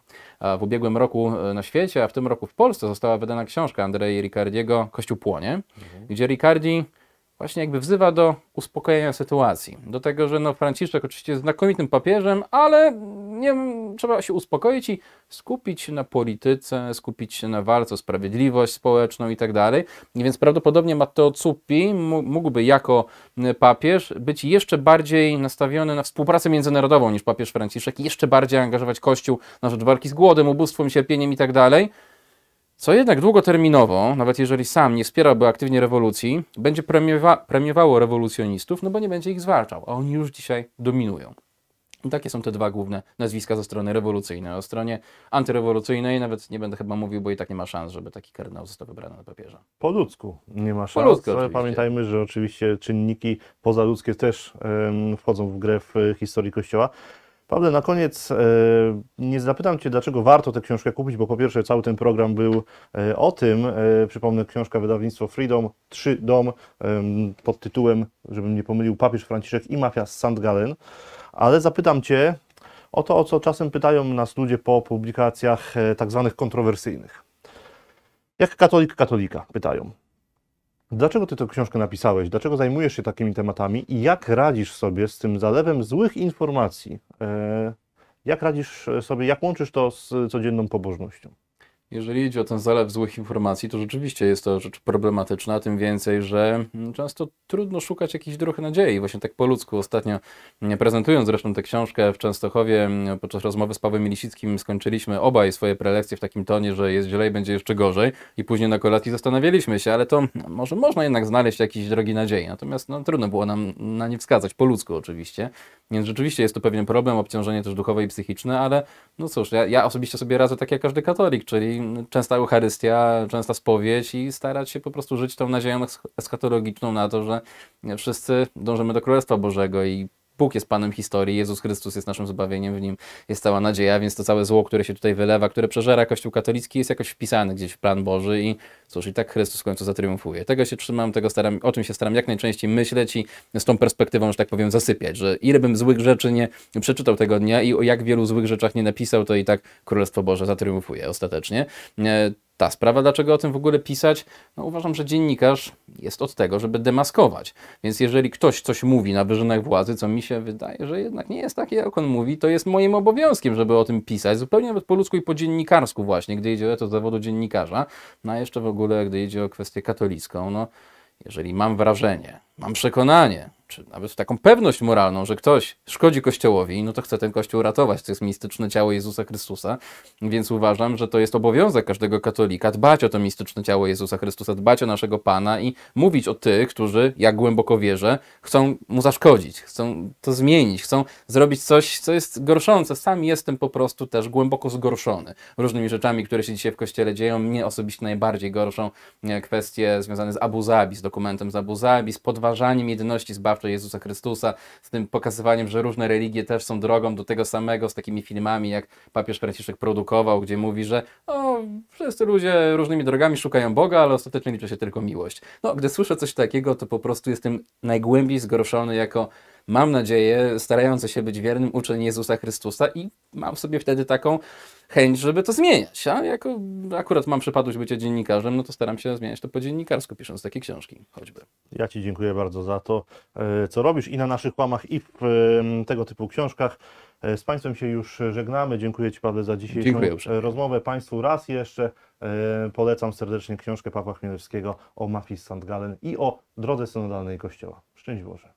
w ubiegłym roku e, na świecie, a w tym roku w Polsce została wydana książka Andrei Ricardiego Kościół płonie, mhm. gdzie Ricardi właśnie jakby wzywa do uspokojenia sytuacji. Do tego, że no Franciszek oczywiście jest znakomitym papieżem, ale nie, trzeba się uspokoić i skupić się na polityce, skupić się na walce o sprawiedliwość społeczną i tak dalej. Więc prawdopodobnie Matteo Cuppi mógłby jako y, papież być jeszcze bardziej nastawiony na współpracę międzynarodową niż papież Franciszek, jeszcze bardziej angażować Kościół na rzecz walki z głodem, ubóstwem, cierpieniem i tak dalej. Co jednak długoterminowo, nawet jeżeli sam nie wspierałby aktywnie rewolucji, będzie premiowa premiowało rewolucjonistów, no bo nie będzie ich zwalczał, a oni już dzisiaj dominują. I takie są te dwa główne nazwiska ze strony rewolucyjnej. O stronie antyrewolucyjnej nawet nie będę chyba mówił, bo i tak nie ma szans, żeby taki kardynał został wybrany na papierze. Po ludzku nie ma szans. Po ludzku, Pamiętajmy, że oczywiście czynniki pozaludzkie też wchodzą w grę w y, historii Kościoła. Paweł, na koniec e, nie zapytam Cię, dlaczego warto tę książkę kupić, bo po pierwsze cały ten program był e, o tym. E, przypomnę, książka wydawnictwo Freedom, 3 dom pod tytułem, żebym nie pomylił, Papież Franciszek i mafia z St. Gallen. Ale zapytam Cię o to, o co czasem pytają nas ludzie po publikacjach tak zwanych kontrowersyjnych. Jak katolik katolika, pytają. Dlaczego ty tę książkę napisałeś? Dlaczego zajmujesz się takimi tematami i jak radzisz sobie z tym zalewem złych informacji? E, jak radzisz e, sobie, jak łączysz to z codzienną pobożnością? Jeżeli idzie o ten zalew złych informacji, to rzeczywiście jest to rzecz problematyczna, tym więcej, że mm, często trudno szukać jakichś dróg nadziei. Właśnie tak po ludzku ostatnio, mm, prezentując zresztą tę książkę w Częstochowie, mm, podczas rozmowy z Pawłem Milisickim skończyliśmy obaj swoje prelekcje w takim tonie, że jest źle i będzie jeszcze gorzej i później na kolacji zastanawialiśmy się, ale to może można jednak znaleźć jakieś drogi nadziei. Natomiast no, trudno było nam na nie wskazać, po ludzku oczywiście. Więc rzeczywiście jest to pewien problem, obciążenie też duchowe i psychiczne, ale no cóż, ja, ja osobiście sobie radzę tak jak każdy katolik, czyli częsta Eucharystia, częsta spowiedź i starać się po prostu żyć tą nadzieją eschatologiczną na to, że wszyscy dążymy do Królestwa Bożego i Bóg jest Panem historii, Jezus Chrystus jest naszym zbawieniem, w Nim jest cała nadzieja, więc to całe zło, które się tutaj wylewa, które przeżera Kościół katolicki, jest jakoś wpisane gdzieś w plan Boży i cóż, i tak Chrystus w końcu zatriumfuje. Tego się trzymam, tego staram, o czym się staram jak najczęściej myśleć i z tą perspektywą, że tak powiem, zasypiać, że ile bym złych rzeczy nie przeczytał tego dnia i o jak wielu złych rzeczach nie napisał, to i tak Królestwo Boże zatriumfuje ostatecznie. E, ta sprawa, dlaczego o tym w ogóle pisać? No uważam, że dziennikarz jest od tego, żeby demaskować. Więc jeżeli ktoś coś mówi na wyżynach władzy, co mi się wydaje, że jednak nie jest takie, jak on mówi, to jest moim obowiązkiem, żeby o tym pisać. Zupełnie nawet po ludzku i po dziennikarsku właśnie, gdy idzie o to zawodu dziennikarza. No a jeszcze w ogóle, gdy idzie o kwestię katolicką, no jeżeli mam wrażenie, mam przekonanie, czy nawet taką pewność moralną, że ktoś szkodzi Kościołowi, no to chce ten Kościół ratować. To jest mistyczne ciało Jezusa Chrystusa, więc uważam, że to jest obowiązek każdego katolika dbać o to mistyczne ciało Jezusa Chrystusa, dbać o naszego Pana i mówić o tych, którzy, jak głęboko wierzę, chcą mu zaszkodzić, chcą to zmienić, chcą zrobić coś, co jest gorszące. Sam jestem po prostu też głęboko zgorszony różnymi rzeczami, które się dzisiaj w Kościele dzieją. Mnie osobiście najbardziej gorszą e, kwestie związane z Abu Zabi, z dokumentem z Abu Zabi, z podważaniem jedności zbawczej poznawczej Jezusa Chrystusa, z tym pokazywaniem, że różne religie też są drogą do tego samego, z takimi filmami, jak papież Franciszek produkował, gdzie mówi, że no, wszyscy ludzie różnymi drogami szukają Boga, ale ostatecznie liczy się tylko miłość. No, gdy słyszę coś takiego, to po prostu jestem najgłębiej zgorszony jako mam nadzieję, starający się być wiernym uczeń Jezusa Chrystusa i mam w sobie wtedy taką chęć, żeby to zmieniać. A jako akurat mam przypadłość bycia dziennikarzem, no to staram się zmieniać to po dziennikarsku, pisząc takie książki choćby. Ja Ci dziękuję bardzo za to, e, co robisz i na naszych łamach, i w e, tego typu książkach. E, z Państwem się już żegnamy. Dziękuję Ci, Pawle, za dzisiejszą Dziękuję, rozmowę. Państwu raz jeszcze polecam serdecznie książkę Pawła Chmielewskiego o mafii z St. Gallen i o drodze synodalnej Kościoła. Szczęść Boże.